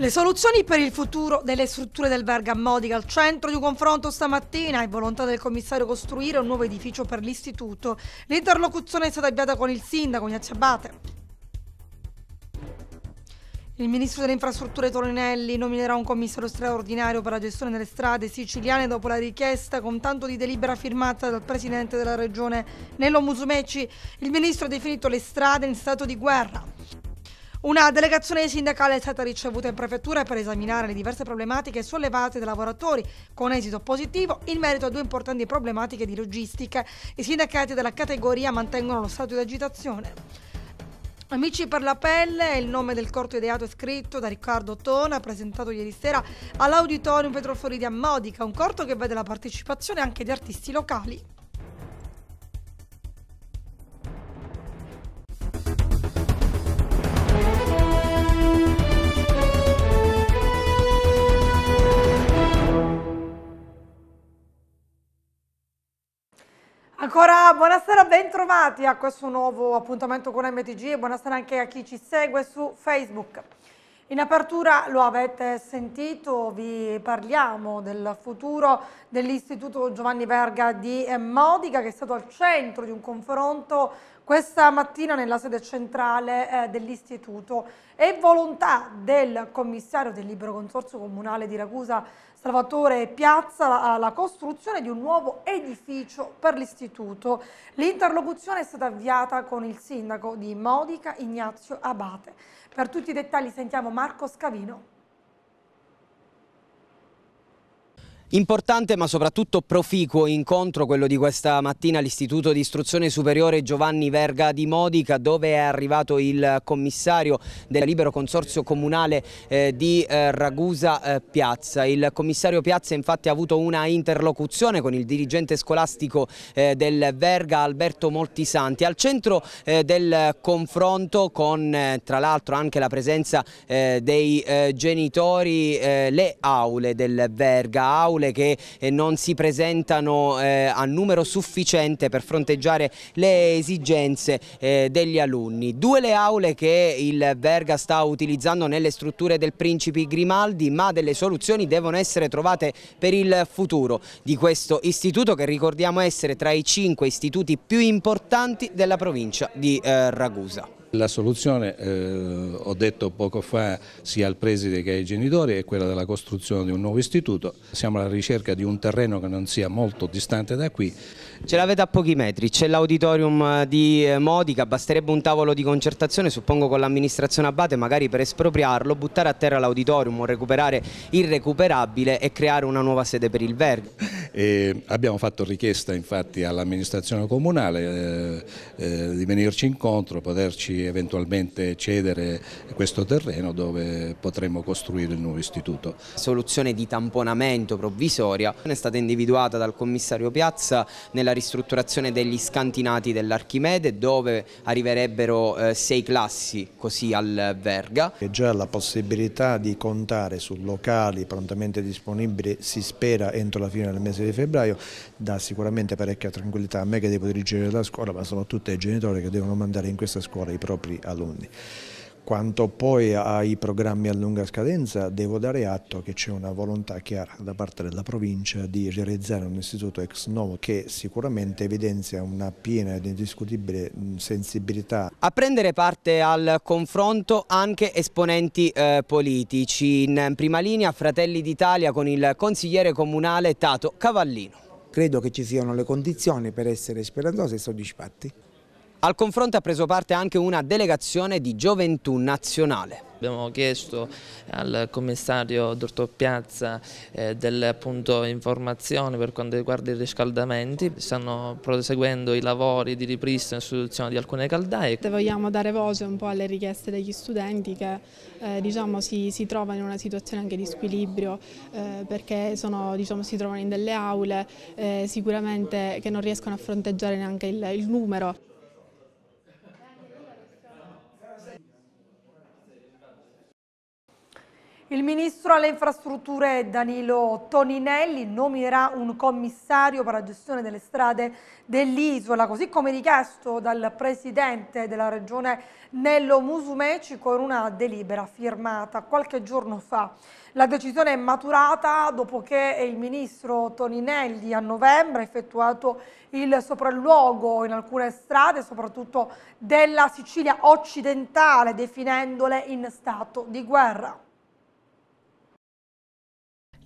Le soluzioni per il futuro delle strutture del Bergamo Modica al centro di un confronto stamattina è volontà del commissario costruire un nuovo edificio per l'istituto. L'interlocuzione è stata avviata con il sindaco Ignazio Abate. Il ministro delle infrastrutture Torinelli nominerà un commissario straordinario per la gestione delle strade siciliane dopo la richiesta con tanto di delibera firmata dal presidente della regione Nello Musumeci. Il ministro ha definito le strade in stato di guerra. Una delegazione sindacale è stata ricevuta in prefettura per esaminare le diverse problematiche sollevate dai lavoratori, con esito positivo in merito a due importanti problematiche di logistica. I sindacati della categoria mantengono lo stato di agitazione. Amici per la pelle è il nome del corto ideato e scritto da Riccardo Tona, presentato ieri sera all'Auditorium Petrofori di Ammodica, un corto che vede la partecipazione anche di artisti locali. bentrovati a questo nuovo appuntamento con MTG e buonasera anche a chi ci segue su Facebook. In apertura lo avete sentito, vi parliamo del futuro dell'Istituto Giovanni Verga di Modica che è stato al centro di un confronto questa mattina nella sede centrale eh, dell'istituto. È volontà del commissario del Libro consorzio comunale di Ragusa Salvatore Piazza la, la costruzione di un nuovo edificio per l'istituto. L'interlocuzione è stata avviata con il sindaco di Modica Ignazio Abate. Per tutti i dettagli sentiamo Marco Scavino. Importante ma soprattutto proficuo incontro quello di questa mattina all'Istituto di Istruzione Superiore Giovanni Verga di Modica dove è arrivato il commissario del libero consorzio comunale eh, di eh, Ragusa eh, Piazza. Il commissario Piazza infatti ha avuto una interlocuzione con il dirigente scolastico eh, del Verga Alberto Moltisanti. Al centro eh, del confronto con eh, tra l'altro anche la presenza dei genitori le aule del Verga, aule aule che eh, non si presentano eh, a numero sufficiente per fronteggiare le esigenze eh, degli alunni. Due le aule che il Verga sta utilizzando nelle strutture del Principi Grimaldi ma delle soluzioni devono essere trovate per il futuro di questo istituto che ricordiamo essere tra i cinque istituti più importanti della provincia di Ragusa. La soluzione, eh, ho detto poco fa, sia al preside che ai genitori è quella della costruzione di un nuovo istituto. Siamo alla ricerca di un terreno che non sia molto distante da qui. Ce l'avete a pochi metri, c'è l'auditorium eh, di eh, Modica, basterebbe un tavolo di concertazione, suppongo con l'amministrazione Abate, magari per espropriarlo, buttare a terra l'auditorium recuperare il recuperabile e creare una nuova sede per il Vergo. E eh, abbiamo fatto richiesta infatti all'amministrazione comunale eh, eh, di venirci incontro, poterci eventualmente cedere questo terreno dove potremmo costruire il nuovo istituto. Soluzione di tamponamento provvisoria è stata individuata dal commissario Piazza nella ristrutturazione degli scantinati dell'Archimede dove arriverebbero eh, sei classi così al Verga. È già la possibilità di contare su locali prontamente disponibili si spera entro la fine del mese di febbraio dà sicuramente parecchia tranquillità a me che devo dirigere la scuola ma soprattutto ai genitori che devono mandare in questa scuola i propri propri alunni. Quanto poi ai programmi a lunga scadenza, devo dare atto che c'è una volontà chiara da parte della provincia di realizzare un istituto ex novo che sicuramente evidenzia una piena ed indiscutibile sensibilità. A prendere parte al confronto anche esponenti eh, politici. In prima linea Fratelli d'Italia con il consigliere comunale Tato Cavallino. Credo che ci siano le condizioni per essere speranzosi e soddisfatti. Al confronto ha preso parte anche una delegazione di gioventù nazionale. Abbiamo chiesto al commissario dottor Piazza eh, delle appunto, informazioni per quanto riguarda i riscaldamenti, stanno proseguendo i lavori di ripristino e istituzione di alcune caldaie. Vogliamo dare voce un po' alle richieste degli studenti che eh, diciamo, si, si, trovano in una situazione anche di squilibrio eh, perché sono, diciamo, si trovano in delle aule eh, sicuramente che non riescono a fronteggiare neanche il, il numero. Il ministro alle infrastrutture Danilo Toninelli nominerà un commissario per la gestione delle strade dell'isola, così come richiesto dal presidente della regione Nello Musumeci con una delibera firmata qualche giorno fa. La decisione è maturata dopo che il ministro Toninelli a novembre ha effettuato il sopralluogo in alcune strade, soprattutto della Sicilia occidentale, definendole in stato di guerra.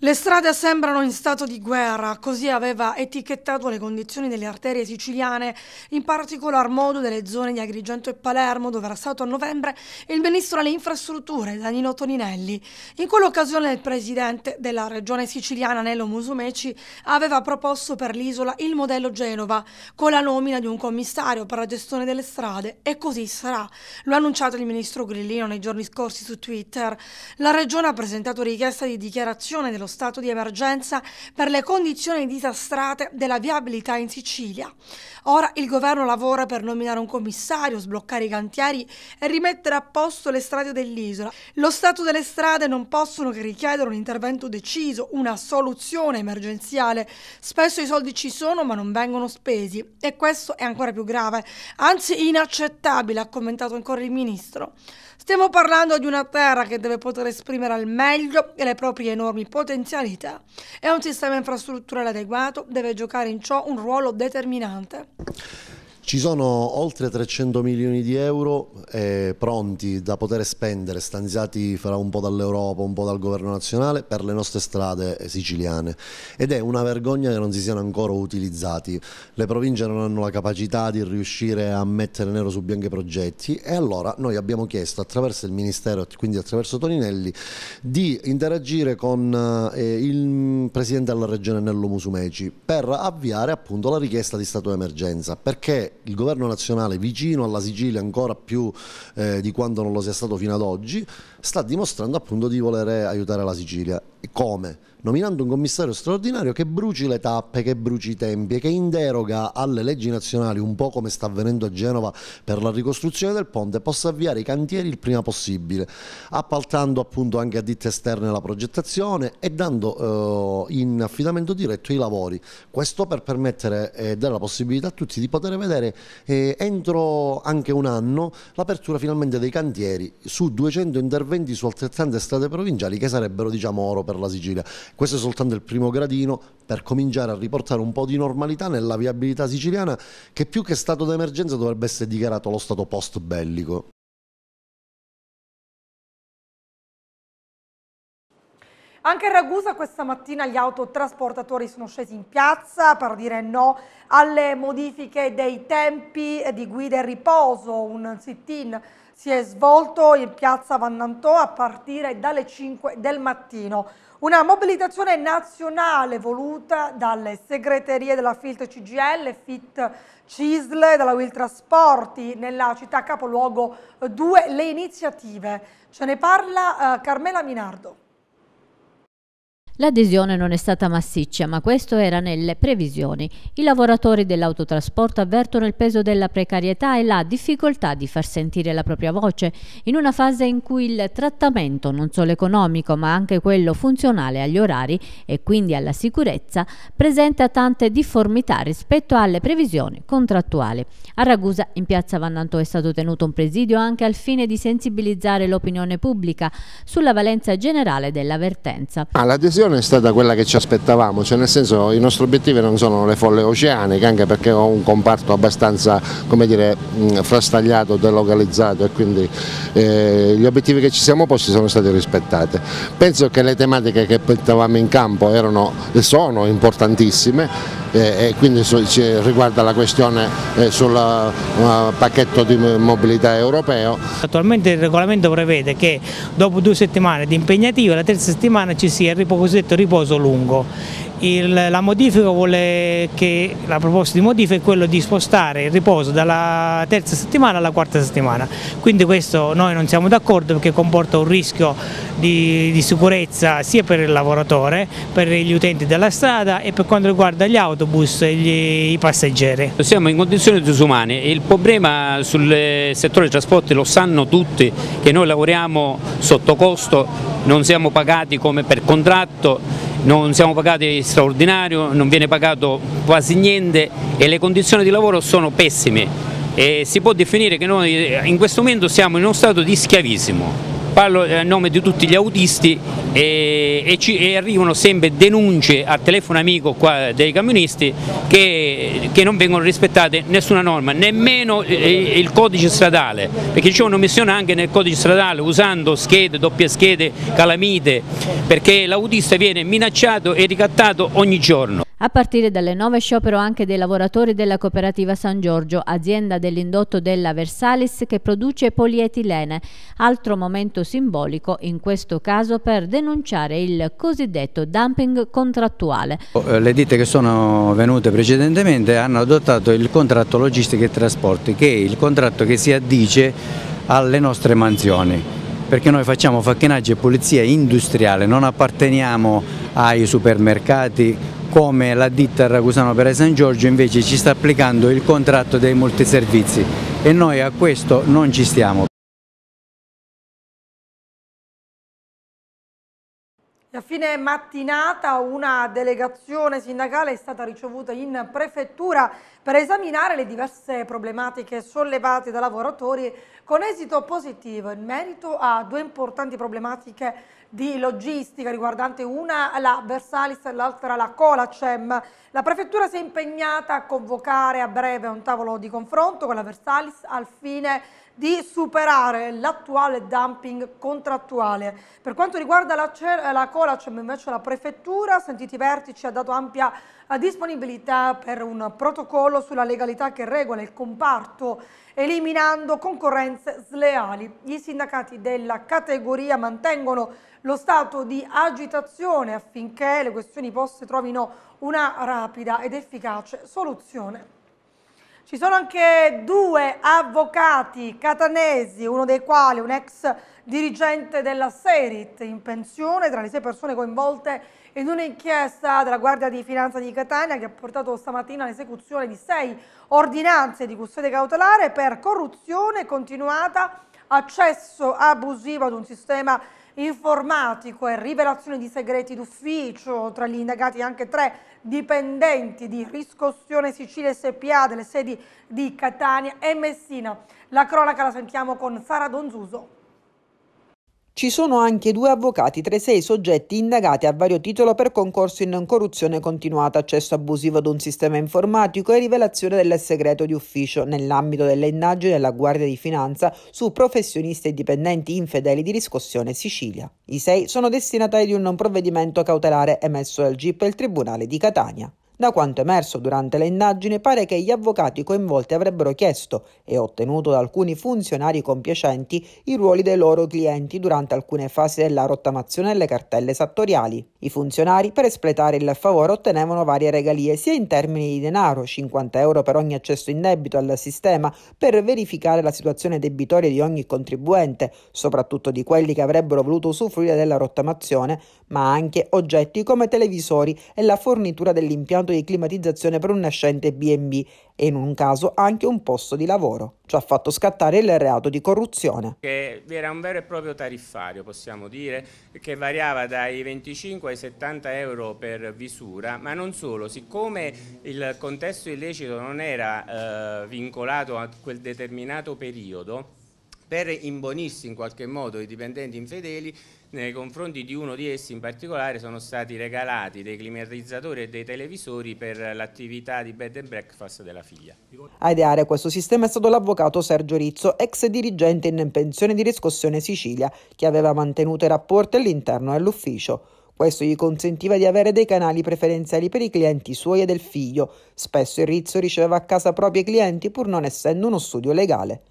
Le strade sembrano in stato di guerra, così aveva etichettato le condizioni delle arterie siciliane, in particolar modo delle zone di Agrigento e Palermo, dove era stato a novembre il ministro alle infrastrutture Danilo Toninelli. In quell'occasione il presidente della regione siciliana Nello Musumeci aveva proposto per l'isola il modello Genova, con la nomina di un commissario per la gestione delle strade, e così sarà. Lo ha annunciato il ministro Grillino nei giorni scorsi su Twitter. La regione ha presentato richiesta di dichiarazione dello stato di emergenza per le condizioni disastrate della viabilità in Sicilia. Ora il governo lavora per nominare un commissario, sbloccare i cantieri e rimettere a posto le strade dell'isola. Lo stato delle strade non possono che richiedere un intervento deciso, una soluzione emergenziale. Spesso i soldi ci sono ma non vengono spesi e questo è ancora più grave, anzi inaccettabile, ha commentato ancora il ministro. Stiamo parlando di una terra che deve poter esprimere al meglio le proprie enormi potenzialità e un sistema infrastrutturale adeguato deve giocare in ciò un ruolo determinante. Ci sono oltre 300 milioni di euro eh, pronti da poter spendere, stanziati fra un po' dall'Europa, un po' dal governo nazionale, per le nostre strade siciliane ed è una vergogna che non si siano ancora utilizzati. Le province non hanno la capacità di riuscire a mettere nero su bianco i progetti e allora noi abbiamo chiesto attraverso il Ministero, quindi attraverso Toninelli, di interagire con eh, il Presidente della Regione Nello Musumeci per avviare appunto la richiesta di stato d'emergenza perché il governo nazionale vicino alla Sicilia ancora più eh, di quanto non lo sia stato fino ad oggi sta dimostrando appunto di voler aiutare la Sicilia. E come? nominando un commissario straordinario che bruci le tappe, che bruci i tempi e che in deroga alle leggi nazionali, un po' come sta avvenendo a Genova per la ricostruzione del ponte, possa avviare i cantieri il prima possibile, appaltando appunto anche a ditte esterne la progettazione e dando eh, in affidamento diretto i lavori. Questo per permettere e eh, dare la possibilità a tutti di poter vedere eh, entro anche un anno l'apertura finalmente dei cantieri su 200 interventi su altrettante strade provinciali che sarebbero diciamo oro per la Sicilia questo è soltanto il primo gradino per cominciare a riportare un po' di normalità nella viabilità siciliana che più che stato d'emergenza dovrebbe essere dichiarato lo stato post bellico. Anche a Ragusa questa mattina gli autotrasportatori sono scesi in piazza per dire no alle modifiche dei tempi di guida e riposo, un sit-in si è svolto in piazza Vannantò a partire dalle 5 del mattino. Una mobilitazione nazionale voluta dalle segreterie della FILT CGL, FIT CISL, della Will Trasporti nella città capoluogo 2 le iniziative. Ce ne parla eh, Carmela Minardo. L'adesione non è stata massiccia, ma questo era nelle previsioni. I lavoratori dell'autotrasporto avvertono il peso della precarietà e la difficoltà di far sentire la propria voce in una fase in cui il trattamento, non solo economico, ma anche quello funzionale agli orari e quindi alla sicurezza, presenta tante difformità rispetto alle previsioni contrattuali. A Ragusa, in piazza Vannantò, è stato tenuto un presidio anche al fine di sensibilizzare l'opinione pubblica sulla valenza generale dell'avvertenza. Ah, reazione è stata quella che ci aspettavamo, cioè nel senso i nostri obiettivi non sono le folle oceaniche, anche perché ho un comparto abbastanza dire, frastagliato, delocalizzato e quindi eh, gli obiettivi che ci siamo posti sono stati rispettati. Penso che le tematiche che portavamo in campo erano, sono importantissime eh, e quindi riguarda la questione eh, sul eh, pacchetto di mobilità europeo. Attualmente il regolamento prevede che dopo due settimane di impegnativa la terza settimana ci sia il cosiddetto riposo lungo il, la modifica vuole che la proposta di modifica è quella di spostare il riposo dalla terza settimana alla quarta settimana, quindi questo noi non siamo d'accordo perché comporta un rischio di, di, sicurezza sia per il lavoratore, per gli utenti della strada e per quanto riguarda gli autobus e gli, i passeggeri. Siamo in condizioni disumane, il problema sul settore dei trasporti lo sanno tutti che noi lavoriamo sotto costo, non siamo pagati come per contratto non siamo pagati straordinario, non viene pagato quasi niente e le condizioni di lavoro sono pessime e si può definire che noi eh, in questo momento siamo in uno stato di schiavismo parlo eh, a nome di tutti gli autisti e, e, ci, e arrivano sempre denunce al telefono amico dei camionisti che, che, non vengono rispettate nessuna norma, nemmeno eh, eh il codice stradale, perché c'è un'omissione anche nel codice stradale usando schede, doppie schede, calamite, perché l'autista viene minacciato e ricattato ogni giorno. A partire dalle 9 sciopero anche dei lavoratori della cooperativa San Giorgio, azienda dell'indotto della Versalis che produce polietilene, altro momento simbolico in questo caso per denunciare il cosiddetto dumping contrattuale. Oh, eh, le ditte che sono venute precedentemente hanno adottato il contratto logistica e trasporti che è il contratto che si addice alle nostre mansioni perché noi facciamo facchinaggio e pulizia industriale, non apparteniamo ai supermercati come la ditta Ragusano per San Giorgio invece ci sta applicando il contratto dei multiservizi e noi a questo non ci stiamo. A fine mattinata una delegazione sindacale è stata ricevuta in prefettura per esaminare le diverse problematiche sollevate dai lavoratori con esito positivo in merito a due importanti problematiche di logistica riguardante una la Versalis e l'altra la Colacem. La Prefettura si è impegnata a convocare a breve un tavolo di confronto con la Versalis al fine di superare l'attuale dumping contrattuale. Per quanto riguarda la, la Colacem, invece la Prefettura, sentiti i vertici, ha dato ampia eh, disponibilità per un protocollo sulla legalità che regola il comparto, eliminando concorrenze sleali. I sindacati della categoria mantengono lo stato di agitazione affinché le questioni poste trovino una rapida ed efficace soluzione. Ci sono anche due avvocati catanesi, uno dei quali un ex dirigente della Serit in pensione, tra le sei persone coinvolte in un'inchiesta della Guardia di Finanza di Catania che ha portato stamattina all'esecuzione di sei ordinanze di custodia cautelare per corruzione continuata, accesso abusivo ad un sistema informatico e rivelazione di segreti d'ufficio, tra gli indagati anche tre dipendenti di Riscossione Sicilia SPA delle sedi di Catania e Messina. La cronaca la sentiamo con Sara Donzuso. Ci sono anche due avvocati tra i sei soggetti indagati a vario titolo per concorso in corruzione continuata, accesso abusivo ad un sistema informatico e rivelazione del segreto di ufficio nell'ambito delle indagini della Guardia di Finanza su professionisti e dipendenti infedeli di riscossione Sicilia. I sei sono destinatari di un non provvedimento cautelare emesso dal GIP e il Tribunale di Catania. Da quanto emerso durante le indagini pare che gli avvocati coinvolti avrebbero chiesto e ottenuto da alcuni funzionari compiacenti i ruoli dei loro clienti durante alcune fasi della rottamazione delle cartelle sattoriali. I funzionari per espletare il favore ottenevano varie regalie sia in termini di denaro, 50 euro per ogni accesso in debito al sistema per verificare la situazione debitoria di ogni contribuente, soprattutto di quelli che avrebbero voluto usufruire della rottamazione, ma anche oggetti come televisori e la fornitura dell'impianto di climatizzazione per un nascente B&B e in un caso anche un posto di lavoro. Ciò ha fatto scattare il reato di corruzione. Che era un vero e proprio tariffario, possiamo dire, che variava dai 25 ai 70 euro per visura, ma non solo, siccome il contesto illecito non era eh, vincolato a quel determinato periodo, per imbonirsi in qualche modo i dipendenti infedeli, nei confronti di uno di essi in particolare sono stati regalati dei climatizzatori e dei televisori per l'attività di bed and breakfast della figlia. A ideare questo sistema è stato l'avvocato Sergio Rizzo, ex dirigente in pensione di riscossione Sicilia, che aveva mantenuto i rapporti all'interno dell'ufficio. Questo gli consentiva di avere dei canali preferenziali per i clienti suoi e del figlio. Spesso il Rizzo riceveva a casa propri clienti pur non essendo uno studio legale.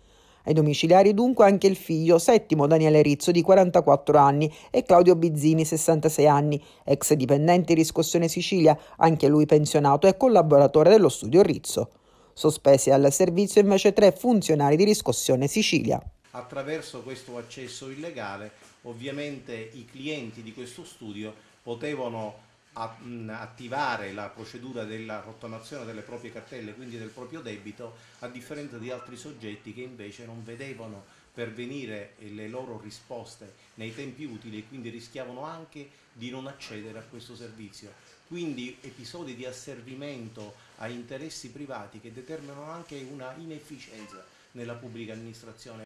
Ai domiciliari dunque anche il figlio Settimo Daniele Rizzo di 44 anni e Claudio Bizzini 66 anni, ex dipendente Riscossione Sicilia, anche lui pensionato e collaboratore dello studio Rizzo. Sospesi al servizio invece tre funzionari di Riscossione Sicilia. Attraverso questo accesso illegale ovviamente i clienti di questo studio potevano a, mh, mm, attivare la procedura della rottamazione delle proprie cartelle, quindi del proprio debito, a differenza di altri soggetti che invece non vedevano pervenire le loro risposte nei tempi utili e quindi rischiavano anche di non accedere a questo servizio. Quindi episodi di asservimento a interessi privati che determinano anche una inefficienza nella pubblica amministrazione.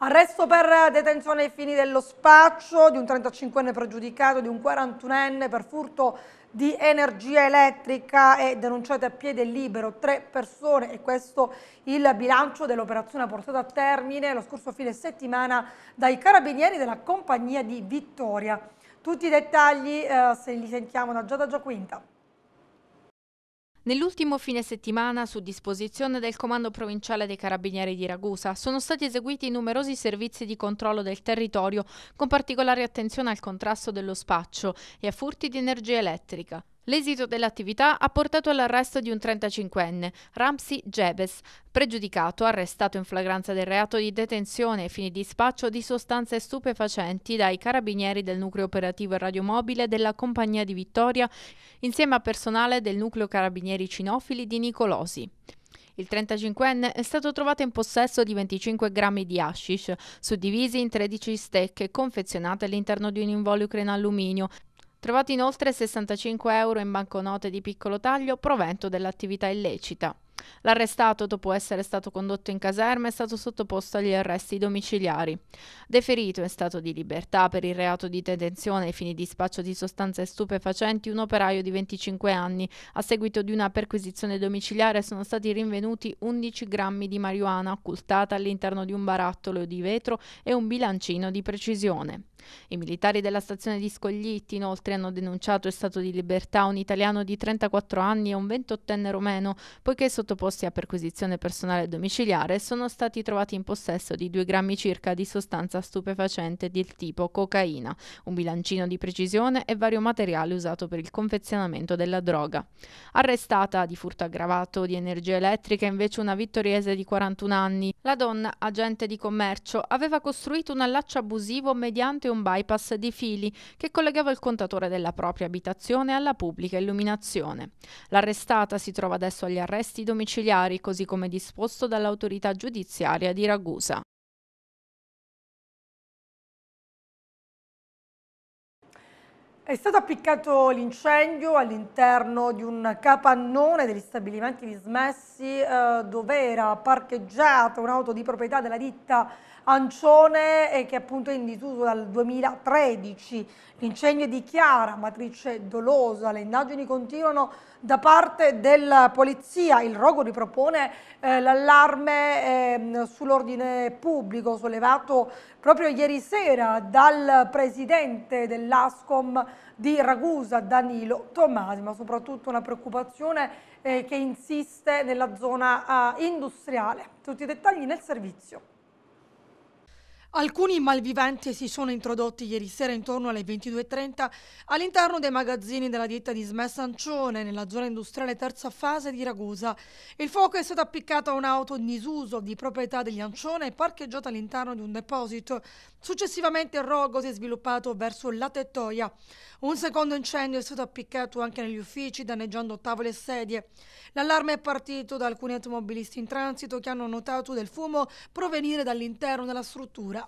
Arresto per detenzione ai fini dello spaccio di un 35enne pregiudicato, di un 41enne per furto di energia elettrica e denunciate a piede libero tre persone e questo il bilancio dell'operazione portata a termine lo scorso fine settimana dai carabinieri della compagnia di Vittoria. Tutti i dettagli eh, se li sentiamo da Giada Giaquinta. Nell'ultimo fine settimana, su disposizione del Comando Provinciale dei Carabinieri di Ragusa, sono stati eseguiti numerosi servizi di controllo del territorio, con particolare attenzione al contrasto dello spaccio e a furti di energia elettrica. L'esito dell'attività ha portato all'arresto di un 35enne, Ramsi Jebes, pregiudicato, arrestato in flagranza del reato di detenzione ai fini di spaccio di sostanze stupefacenti dai carabinieri del nucleo operativo e radiomobile della Compagnia di Vittoria insieme a personale del nucleo carabinieri cinofili di Nicolosi. Il 35enne è stato trovato in possesso di 25 grammi di hashish, suddivisi in 13 stecche confezionate all'interno di un involucro in alluminio Trovati inoltre 65 euro in banconote di piccolo taglio provento dell'attività illecita. L'arrestato, dopo essere stato condotto in caserma, è stato sottoposto agli arresti domiciliari. Deferito in stato di libertà per il reato di detenzione ai fini di spaccio di sostanze stupefacenti un operaio di 25 anni. A seguito di una perquisizione domiciliare sono stati rinvenuti 11 grammi di marijuana occultata all'interno di un barattolo di vetro e un bilancino di precisione. I militari della stazione di Scoglitti inoltre hanno denunciato il stato di libertà a un italiano di 34 anni e un 28enne romeno, poiché sottoposti a perquisizione personale domiciliare sono stati trovati in possesso di 2 grammi circa di sostanza stupefacente del tipo cocaina, un bilancino di precisione e vario materiale usato per il confezionamento della droga. Arrestata di furto aggravato di energia elettrica invece una vittoriese di 41 anni, la donna, agente di commercio, aveva costruito un allaccio abusivo mediante anche un bypass di fili che collegava il contatore della propria abitazione alla pubblica illuminazione. L'arrestata si trova adesso agli arresti domiciliari, così come disposto dall'autorità giudiziaria di Ragusa. È stato appiccato l'incendio all'interno di un capannone degli stabilimenti dismessi eh, dove era parcheggiata un'auto di proprietà della ditta Ancione eh, che appunto è in disuso dal 2013, l'incendio di Chiara, matrice dolosa, le indagini continuano da parte della polizia, il rogo ripropone eh, l'allarme eh, sull'ordine pubblico sollevato proprio ieri sera dal presidente dell'ASCOM di Ragusa, Danilo Tomasi, ma soprattutto una preoccupazione eh, che insiste nella zona eh, industriale. Tutti i dettagli nel servizio. Alcuni malviventi si sono introdotti ieri sera intorno alle 22.30 all'interno dei magazzini della ditta di Smessancione, nella zona industriale terza fase di Ragusa. Il fuoco è stato appiccato a un'auto in disuso di proprietà degli Ancione parcheggiata all'interno di un deposito. Successivamente il rogo si è sviluppato verso la tettoia. Un secondo incendio è stato appiccato anche negli uffici, danneggiando tavole e sedie. L'allarme è partito da alcuni automobilisti in transito che hanno notato del fumo provenire dall'interno della struttura.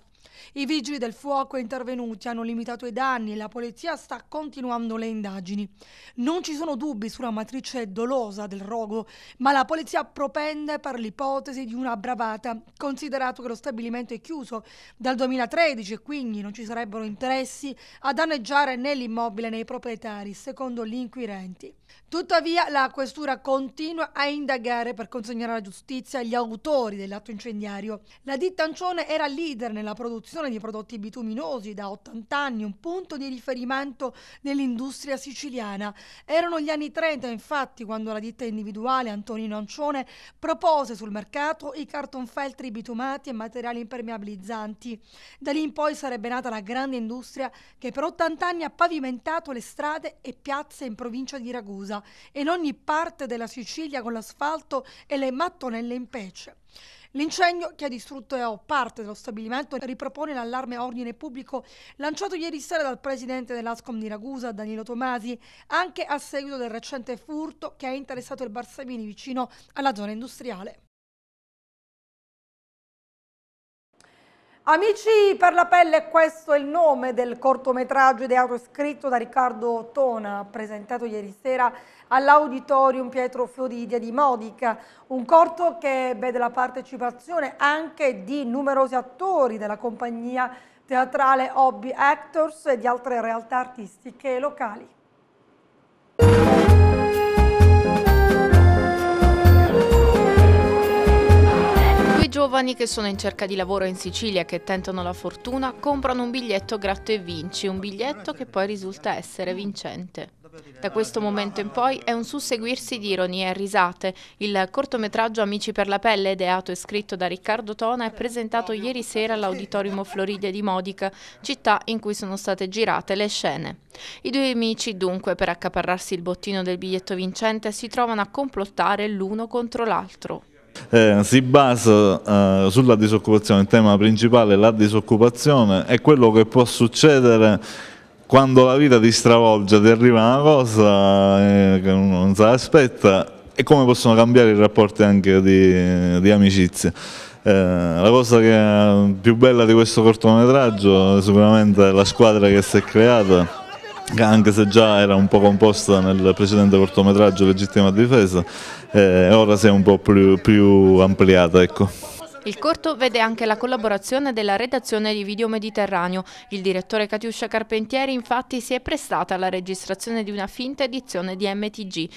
I vigili del fuoco intervenuti hanno limitato i danni e la polizia sta continuando le indagini. Non ci sono dubbi sulla matrice dolosa del rogo, ma la polizia propende per l'ipotesi di una bravata, considerato che lo stabilimento è chiuso dal 2013 e quindi non ci sarebbero interessi a danneggiare né l'immobile né i proprietari, secondo gli inquirenti. Tuttavia la questura continua a indagare per consegnare alla giustizia gli autori dell'atto incendiario. La ditta Ancione era leader nella produzione produzione di prodotti bituminosi da 80 anni, un punto di riferimento dell'industria siciliana. Erano gli anni 30, infatti, quando la ditta individuale Antonino Ancione propose sul mercato i cartonfeltri bitumati e materiali impermeabilizzanti. Da lì in poi sarebbe nata la grande industria che per 80 anni ha pavimentato le strade e piazze in provincia di Ragusa e in ogni parte della Sicilia con l'asfalto e le mattonelle in pece. L'incendio che ha distrutto parte dello stabilimento ripropone l'allarme a ordine pubblico lanciato ieri sera dal presidente dell'Ascom di Ragusa, Danilo Tomasi, anche a seguito del recente furto che ha interessato il Barsamini vicino alla zona industriale. Amici per la pelle, questo è il nome del cortometraggio ideato e scritto da Riccardo Tona, presentato ieri sera all'Auditorium Pietro Floridia di Modica, un corto che vede la partecipazione anche di numerosi attori della compagnia teatrale Hobby Actors e di altre realtà artistiche locali. giovani che sono in cerca di lavoro in Sicilia e che tentano la fortuna comprano un biglietto gratto e vinci, un biglietto che poi risulta essere vincente. Da questo momento in poi è un susseguirsi di ironie e risate. Il cortometraggio Amici per la pelle, ideato e scritto da Riccardo Tona, è presentato ieri sera all'Auditorium Floridia di Modica, città in cui sono state girate le scene. I due amici, dunque, per accaparrarsi il bottino del biglietto vincente, si trovano a complottare l'uno contro l'altro. Eh, si basa eh, sulla disoccupazione, il tema principale è la disoccupazione e quello che può succedere quando la vita ti stravolge, ti arriva una cosa eh, che uno non se l'aspetta e come possono cambiare i rapporti anche di, di amicizia. Eh, la cosa che più bella di questo cortometraggio sicuramente è la squadra che si è creata anche se già era un po' composta nel precedente cortometraggio Legittima Difesa, eh, ora si è un po' più, più ampliata. Ecco. Il corto vede anche la collaborazione della redazione di Video Mediterraneo. Il direttore Catiuscia Carpentieri infatti si è prestata alla registrazione di una finta edizione di MTG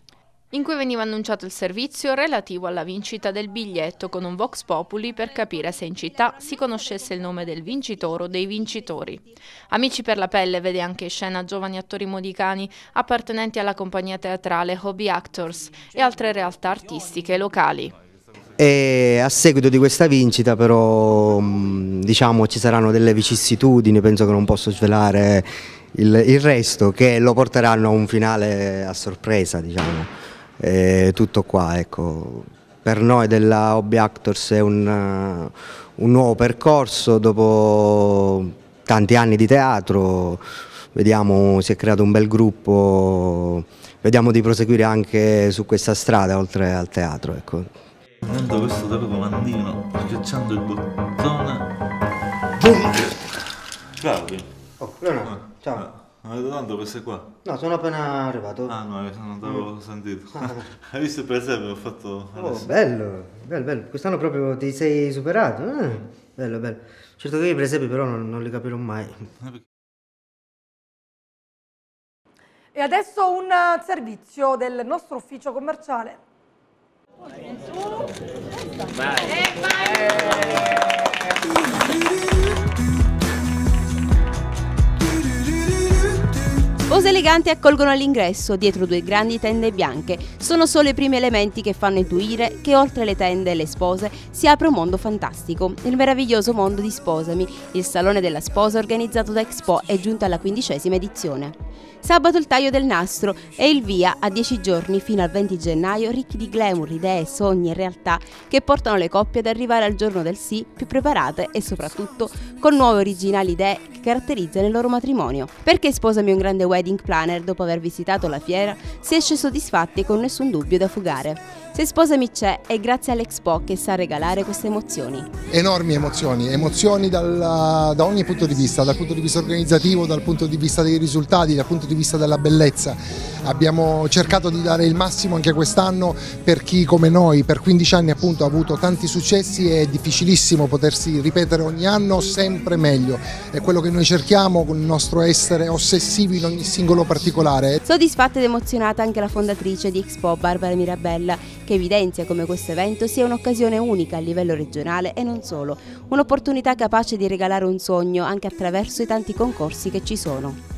in cui veniva annunciato il servizio relativo alla vincita del biglietto con un Vox Populi per capire se in città si conoscesse il nome del vincitore o dei vincitori. Amici per la pelle vede anche in scena giovani attori modicani appartenenti alla compagnia teatrale Hobby Actors e altre realtà artistiche locali. E a seguito di questa vincita però mm, diciamo, ci saranno delle vicissitudini, penso che non posso svelare il, il resto, che lo porteranno a un finale a sorpresa. Diciamo. E tutto qua, ecco. per noi della Hobby Actors è un, un nuovo percorso dopo tanti anni di teatro, vediamo, si è creato un bel gruppo, vediamo di proseguire anche su questa strada oltre al teatro. Ecco premendo questo telecomandino, schiacciando il bottone. Boom! ciao Bravi. Oh, Leonardo, ah, ciao. Ah, non vedo tanto queste qua? No, sono appena arrivato. Ah no, eh, non ti avevo mm. sentito. Ah. Hai visto il presepe che ho fatto oh, adesso? Oh, bello, bello, bello. Quest'anno proprio ti sei superato. Eh? Mm. Bello, bello. Certo che i presepi però non, non li capirò mai. Eh, e adesso un eh, servizio del nostro ufficio commerciale. Pose eleganti accolgono all'ingresso, dietro due grandi tende bianche. Sono solo i primi elementi che fanno intuire che oltre le tende e le spose si apre un mondo fantastico, il meraviglioso mondo di Sposami, il salone della sposa organizzato da Expo è giunto alla quindicesima edizione. Sabato il taglio del nastro e il via a 10 giorni fino al 20 gennaio ricchi di glamour, idee, sogni e realtà che portano le coppie ad arrivare al giorno del sì più preparate e soprattutto con nuove originali idee che caratterizzano il loro matrimonio. Perché sposami un grande wedding planner dopo aver visitato la fiera si esce soddisfatti con nessun dubbio da fugare. Se Sposami c'è è grazie all'Expo che sa regalare queste emozioni. Enormi emozioni, emozioni dal, da ogni punto di vista, dal punto di vista organizzativo, dal punto di vista dei risultati, dal punto di vista della bellezza abbiamo cercato di dare il massimo anche quest'anno per chi come noi per 15 anni appunto ha avuto tanti successi è difficilissimo potersi ripetere ogni anno sempre meglio, è quello che noi cerchiamo con il nostro essere ossessivi in ogni singolo particolare. Soddisfatta ed emozionata anche la fondatrice di Expo Barbara Mirabella che evidenzia come questo evento sia un'occasione unica a livello regionale e non solo, un'opportunità capace di regalare un sogno anche attraverso i tanti concorsi che ci sono.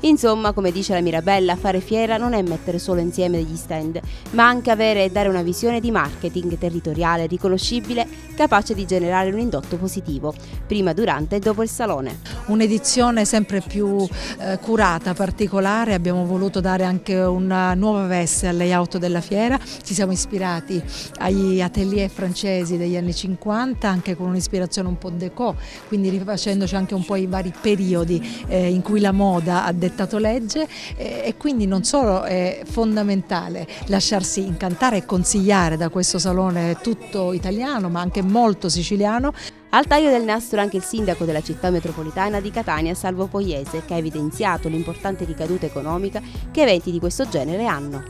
Insomma, come dice la Mirabella, fare fiera non è mettere solo insieme degli stand, ma anche avere e dare una visione di marketing territoriale riconoscibile capace di generare un indotto positivo, prima, durante e dopo il salone. Un'edizione sempre più eh, curata, particolare, abbiamo voluto dare anche una nuova veste al layout della fiera, ci siamo ispirati agli atelier francesi degli anni 50, anche con un'ispirazione un po' déco, quindi rifacendoci anche un po' i vari periodi eh, in cui la moda ha dettato diventato legge eh, e quindi non solo è fondamentale lasciarsi incantare e consigliare da questo salone tutto italiano ma anche molto siciliano. Al taglio del nastro anche il sindaco della città metropolitana di Catania, Salvo Poiese, che ha evidenziato l'importante ricaduta economica che eventi di questo genere hanno.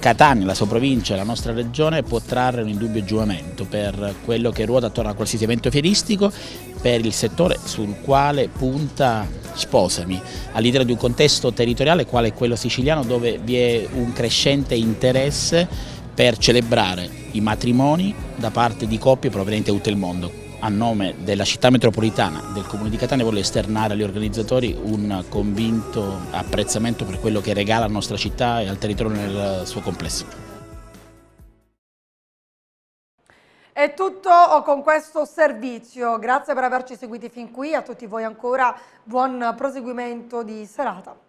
Catania, la sua provincia, la nostra regione può trarre un indubbio giovamento per quello che ruota attorno a qualsiasi evento fieristico, per il settore sul quale punta Sposami, all'interno di un contesto territoriale quale quello siciliano dove vi è un crescente interesse per celebrare i matrimoni da parte di coppie provenienti da tutto il mondo a nome della città metropolitana, del comune di Catania, voglio esternare agli organizzatori un convinto apprezzamento per quello che regala la nostra città e al territorio nel suo complesso. È tutto con questo servizio, grazie per averci seguiti fin qui, a tutti voi ancora buon proseguimento di serata.